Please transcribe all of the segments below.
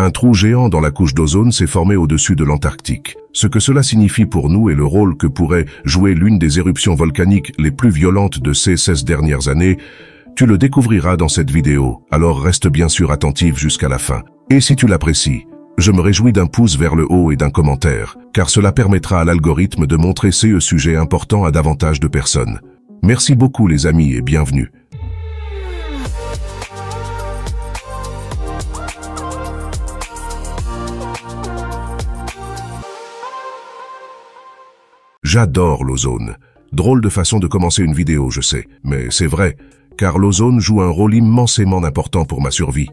Un trou géant dans la couche d'ozone s'est formé au-dessus de l'Antarctique. Ce que cela signifie pour nous et le rôle que pourrait jouer l'une des éruptions volcaniques les plus violentes de ces 16 dernières années, tu le découvriras dans cette vidéo, alors reste bien sûr attentif jusqu'à la fin. Et si tu l'apprécies, je me réjouis d'un pouce vers le haut et d'un commentaire, car cela permettra à l'algorithme de montrer ces sujets importants à davantage de personnes. Merci beaucoup les amis et bienvenue. J'adore l'ozone. Drôle de façon de commencer une vidéo, je sais, mais c'est vrai, car l'ozone joue un rôle immensément important pour ma survie.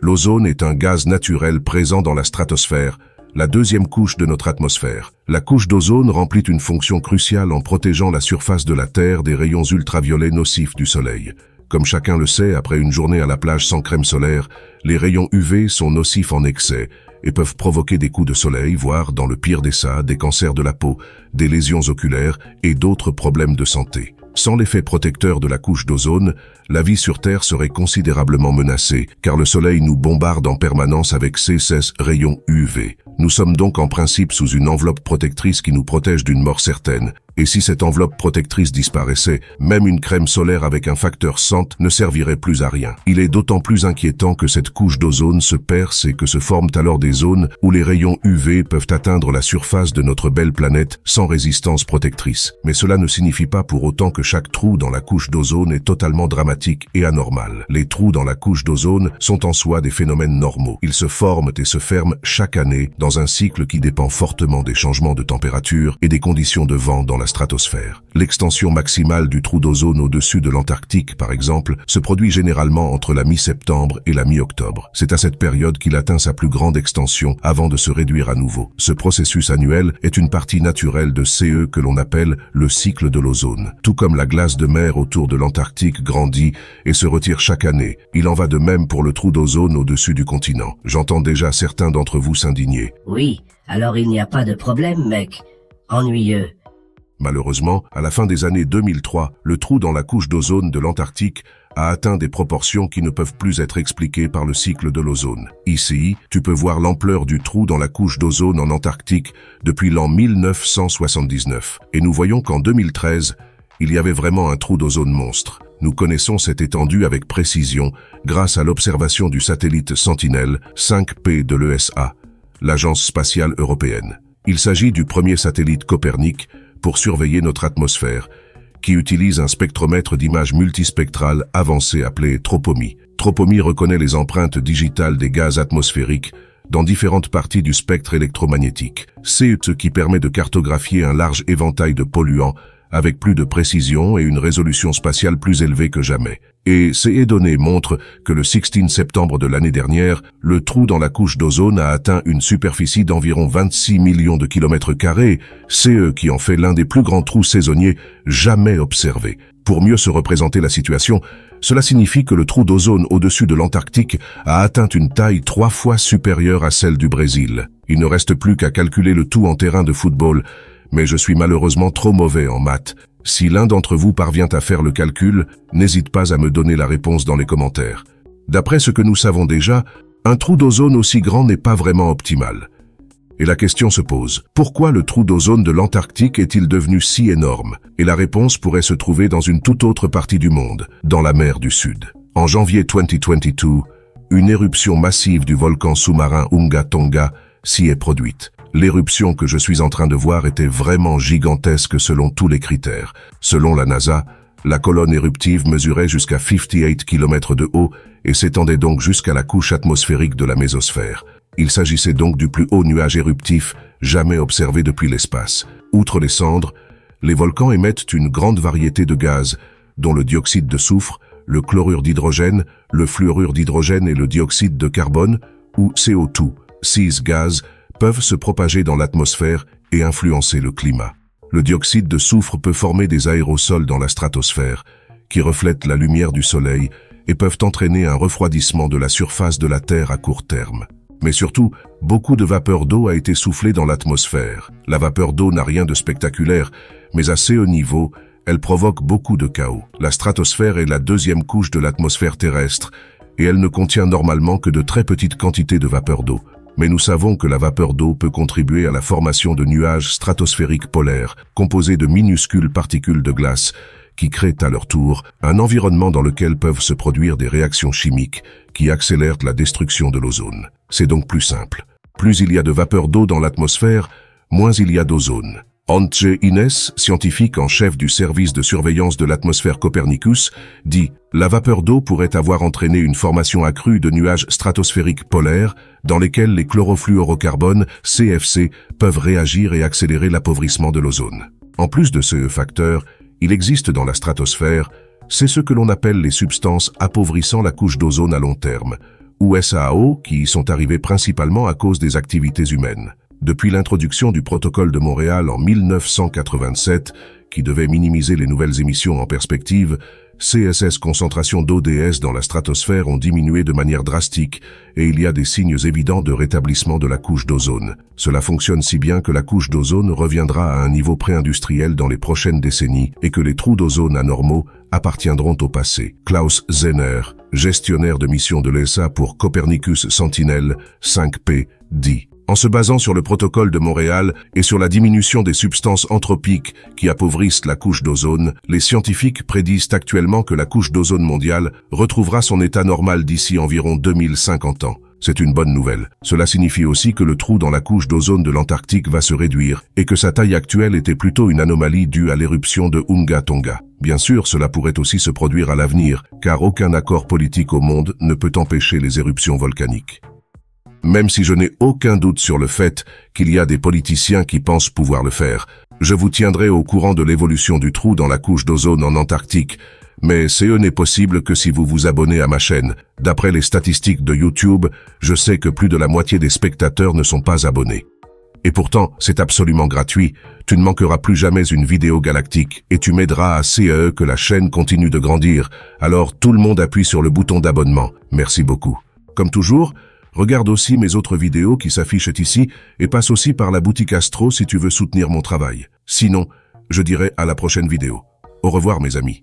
L'ozone est un gaz naturel présent dans la stratosphère, la deuxième couche de notre atmosphère. La couche d'ozone remplit une fonction cruciale en protégeant la surface de la Terre des rayons ultraviolets nocifs du Soleil. Comme chacun le sait, après une journée à la plage sans crème solaire, les rayons UV sont nocifs en excès et peuvent provoquer des coups de soleil, voire, dans le pire des cas, des cancers de la peau, des lésions oculaires et d'autres problèmes de santé. Sans l'effet protecteur de la couche d'ozone, la vie sur Terre serait considérablement menacée, car le Soleil nous bombarde en permanence avec ses 16 rayons UV. Nous sommes donc en principe sous une enveloppe protectrice qui nous protège d'une mort certaine, et si cette enveloppe protectrice disparaissait, même une crème solaire avec un facteur 100 ne servirait plus à rien. Il est d'autant plus inquiétant que cette couche d'ozone se perce et que se forment alors des zones où les rayons UV peuvent atteindre la surface de notre belle planète sans résistance protectrice. Mais cela ne signifie pas pour autant que chaque trou dans la couche d'ozone est totalement dramatique et anormal. Les trous dans la couche d'ozone sont en soi des phénomènes normaux. Ils se forment et se ferment chaque année dans un cycle qui dépend fortement des changements de température et des conditions de vent dans la stratosphère. L'extension maximale du trou d'ozone au-dessus de l'Antarctique, par exemple, se produit généralement entre la mi-septembre et la mi-octobre. C'est à cette période qu'il atteint sa plus grande extension avant de se réduire à nouveau. Ce processus annuel est une partie naturelle de CE que l'on appelle le cycle de l'ozone. Tout comme la glace de mer autour de l'Antarctique grandit et se retire chaque année, il en va de même pour le trou d'ozone au-dessus du continent. J'entends déjà certains d'entre vous s'indigner. Oui, alors il n'y a pas de problème, mec. Ennuyeux. Malheureusement, à la fin des années 2003, le trou dans la couche d'ozone de l'Antarctique a atteint des proportions qui ne peuvent plus être expliquées par le cycle de l'ozone. Ici, tu peux voir l'ampleur du trou dans la couche d'ozone en Antarctique depuis l'an 1979. Et nous voyons qu'en 2013, il y avait vraiment un trou d'ozone monstre. Nous connaissons cette étendue avec précision grâce à l'observation du satellite Sentinel 5P de l'ESA, l'Agence spatiale européenne. Il s'agit du premier satellite Copernic pour surveiller notre atmosphère, qui utilise un spectromètre d'images multispectrales avancé appelé Tropomy. Tropomy reconnaît les empreintes digitales des gaz atmosphériques dans différentes parties du spectre électromagnétique. C'est ce qui permet de cartographier un large éventail de polluants avec plus de précision et une résolution spatiale plus élevée que jamais. Et ces données montrent que le 16 septembre de l'année dernière, le trou dans la couche d'ozone a atteint une superficie d'environ 26 millions de kilomètres carrés, CE qui en fait l'un des plus grands trous saisonniers jamais observés. Pour mieux se représenter la situation, cela signifie que le trou d'ozone au-dessus de l'Antarctique a atteint une taille trois fois supérieure à celle du Brésil. Il ne reste plus qu'à calculer le tout en terrain de football mais je suis malheureusement trop mauvais en maths. Si l'un d'entre vous parvient à faire le calcul, n'hésite pas à me donner la réponse dans les commentaires. D'après ce que nous savons déjà, un trou d'ozone aussi grand n'est pas vraiment optimal. Et la question se pose, pourquoi le trou d'ozone de l'Antarctique est-il devenu si énorme Et la réponse pourrait se trouver dans une toute autre partie du monde, dans la mer du Sud. En janvier 2022, une éruption massive du volcan sous-marin Unga Tonga s'y est produite l'éruption que je suis en train de voir était vraiment gigantesque selon tous les critères. Selon la NASA, la colonne éruptive mesurait jusqu'à 58 km de haut et s'étendait donc jusqu'à la couche atmosphérique de la mésosphère. Il s'agissait donc du plus haut nuage éruptif jamais observé depuis l'espace. Outre les cendres, les volcans émettent une grande variété de gaz, dont le dioxyde de soufre, le chlorure d'hydrogène, le fluorure d'hydrogène et le dioxyde de carbone, ou CO2, six gaz peuvent se propager dans l'atmosphère et influencer le climat. Le dioxyde de soufre peut former des aérosols dans la stratosphère, qui reflètent la lumière du soleil et peuvent entraîner un refroidissement de la surface de la Terre à court terme. Mais surtout, beaucoup de vapeur d'eau a été soufflée dans l'atmosphère. La vapeur d'eau n'a rien de spectaculaire, mais à assez haut niveau, elle provoque beaucoup de chaos. La stratosphère est la deuxième couche de l'atmosphère terrestre et elle ne contient normalement que de très petites quantités de vapeur d'eau mais nous savons que la vapeur d'eau peut contribuer à la formation de nuages stratosphériques polaires, composés de minuscules particules de glace, qui créent à leur tour un environnement dans lequel peuvent se produire des réactions chimiques qui accélèrent la destruction de l'ozone. C'est donc plus simple. Plus il y a de vapeur d'eau dans l'atmosphère, moins il y a d'ozone. Antje Ines, scientifique en chef du service de surveillance de l'atmosphère Copernicus, dit « La vapeur d'eau pourrait avoir entraîné une formation accrue de nuages stratosphériques polaires dans lesquels les chlorofluorocarbones, CFC, peuvent réagir et accélérer l'appauvrissement de l'ozone. En plus de ce facteur, il existe dans la stratosphère, c'est ce que l'on appelle les substances appauvrissant la couche d'ozone à long terme, ou SAO, qui y sont arrivées principalement à cause des activités humaines. Depuis l'introduction du protocole de Montréal en 1987, qui devait minimiser les nouvelles émissions en perspective, CSS concentrations d'ODS dans la stratosphère ont diminué de manière drastique et il y a des signes évidents de rétablissement de la couche d'ozone. Cela fonctionne si bien que la couche d'ozone reviendra à un niveau pré-industriel dans les prochaines décennies et que les trous d'ozone anormaux appartiendront au passé. Klaus Zenner, gestionnaire de mission de l'ESA pour Copernicus Sentinel 5P, dit en se basant sur le protocole de Montréal et sur la diminution des substances anthropiques qui appauvrissent la couche d'ozone, les scientifiques prédisent actuellement que la couche d'ozone mondiale retrouvera son état normal d'ici environ 2050 ans. C'est une bonne nouvelle. Cela signifie aussi que le trou dans la couche d'ozone de l'Antarctique va se réduire et que sa taille actuelle était plutôt une anomalie due à l'éruption de Hunga Tonga. Bien sûr, cela pourrait aussi se produire à l'avenir, car aucun accord politique au monde ne peut empêcher les éruptions volcaniques même si je n'ai aucun doute sur le fait qu'il y a des politiciens qui pensent pouvoir le faire. Je vous tiendrai au courant de l'évolution du trou dans la couche d'ozone en Antarctique, mais CE n'est possible que si vous vous abonnez à ma chaîne. D'après les statistiques de YouTube, je sais que plus de la moitié des spectateurs ne sont pas abonnés. Et pourtant, c'est absolument gratuit, tu ne manqueras plus jamais une vidéo galactique et tu m'aideras à CE que la chaîne continue de grandir, alors tout le monde appuie sur le bouton d'abonnement. Merci beaucoup. Comme toujours, Regarde aussi mes autres vidéos qui s'affichent ici et passe aussi par la boutique Astro si tu veux soutenir mon travail. Sinon, je dirai à la prochaine vidéo. Au revoir mes amis.